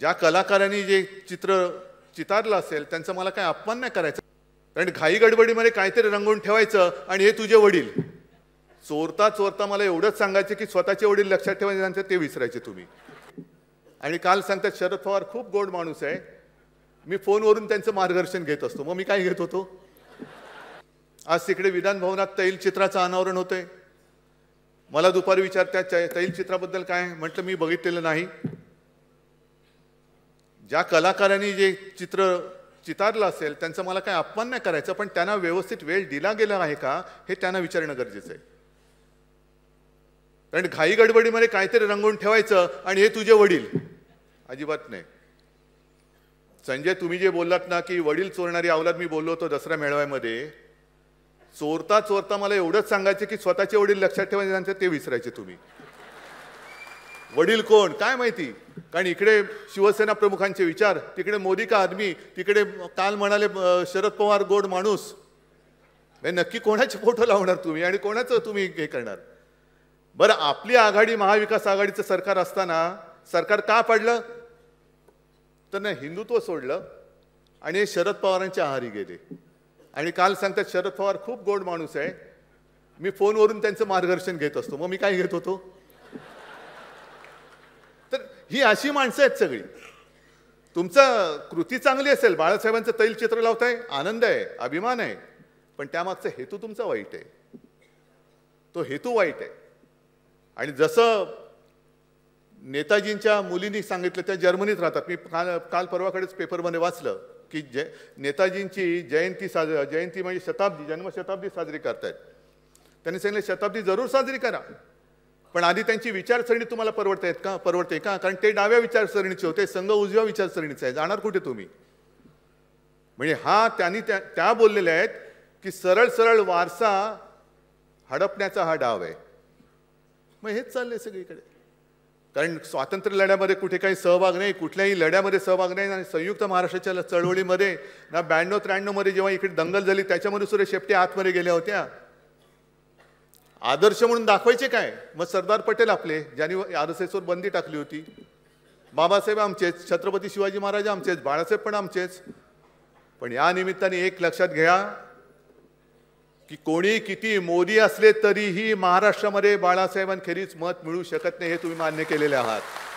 ज्या कलाकारांनी जे चित्र चितारलं असेल त्यांचं मला काय अपमान नाही करायचं कारण घाई गडबडीमध्ये काहीतरी रंगवून ठेवायचं आणि हे तुझे वडील चोरता चोरता मला एवढंच सांगायचं की स्वतःचे वडील लक्षात ठेवायचे त्यांचं ते विसरायचे तुम्ही आणि काल सांगतात शरद पवार खूप गोड माणूस आहे मी फोनवरून त्यांचं मार्गदर्शन घेत असतो मग मी काय घेत होतो आज तिकडे विधानभवनात तैल चित्राचं अनावरण होतंय मला दुपारी विचारत्या तैल चित्राबद्दल काय म्हटलं मी बघितलेलं नाही ज्या कलाकारांनी जे चित्र चितारलं असेल त्यांचं मला काय अपमान नाही करायचं पण त्यांना व्यवस्थित वेळ दिला गेला आहे का हे त्यांना विचारणं गरजेचं आहे कारण घाई गडबडीमध्ये काहीतरी रंगवून ठेवायचं आणि हे तुझे वडील अजिबात नाही संजय तुम्ही जे बोललात ना की वडील चोरणारी अवलाद मी बोललो होतो दसरा मेळाव्यामध्ये चोरता चोरता मला एवढंच सांगायचं की स्वतःचे वडील लक्षात ठेवायचे ते विसरायचे तुम्ही वडील कोण काय माहिती कारण इकडे शिवसेना प्रमुखांचे विचार तिकडे मोदी का आदमी तिकडे काल म्हणाले शरद पवार गोड माणूस नक्की कोणाचे फोटो लावणार तुम्ही आणि कोणाचं तुम्ही हे करणार बरं आपली आघाडी महाविकास आघाडीचं सरकार असताना सरकार का पडलं तर ना हिंदुत्व सोडलं आणि शरद पवारांच्या आहारी गेले आणि काल सांगतात शरद पवार खूप गोड माणूस आहे मी फोनवरून त्यांचं मार्गदर्शन घेत असतो मग मी काय घेत होतो ही अशी माणसं आहेत सगळी तुमचं कृती चांगली असेल बाळासाहेबांचं तैलचित्र लावताय आनंद आहे अभिमान आहे पण त्यामागचा हेतू तुमचा वाईट आहे तो हेतू वाईट आहे आणि जसं नेताजींच्या मुलींनी सांगितलं त्या जर्मनीत राहतात मी काल काल परवाकडेच पेपरमध्ये वाचलं की जय नेताजींची जयंती साज जयंती म्हणजे शताब्दी जन्मशताब्दी साजरी करतायत त्यांनी सांगितलं शताब्दी जरूर साजरी करा पण आधी त्यांची विचारसरणी तुम्हाला परवडत आहेत का परवडते का कारण ते डाव्या विचारसरणीचे होते संघ उजव्या विचारसरणीचे आहे जाणार कुठे तुम्ही म्हणजे हा त्यांनी त्या त्या बोललेल्या आहेत की सरळ सरळ वारसा हडपण्याचा हा डाव आहे मग हेच चाललंय सगळीकडे कारण स्वातंत्र्य लढ्यामध्ये कुठे काही सहभाग नाही कुठल्याही लढ्यामध्ये सहभाग नाही आणि संयुक्त महाराष्ट्राच्या चळवळीमध्ये ना ब्याण्णव त्र्याण्णवमध्ये जेव्हा इकडे दंगल झाली त्याच्यामध्ये सुद्धा शेपटी आतमध्ये गेल्या होत्या आदर्श म्हणून दाखवायचे काय मग सरदार पटेल आपले ज्यांनी आर एस एसवर बंदी टाकली होती बाबासाहेब आमचेच छत्रपती शिवाजी महाराज आमचेच बाळासाहेब पण आमचेच पण या निमित्ताने एक लक्षात घ्या की कोणी किती मोदी असले तरीही महाराष्ट्रामध्ये बाळासाहेबांखेरीच मत मिळू शकत नाही हे तुम्ही मान्य केलेले आहात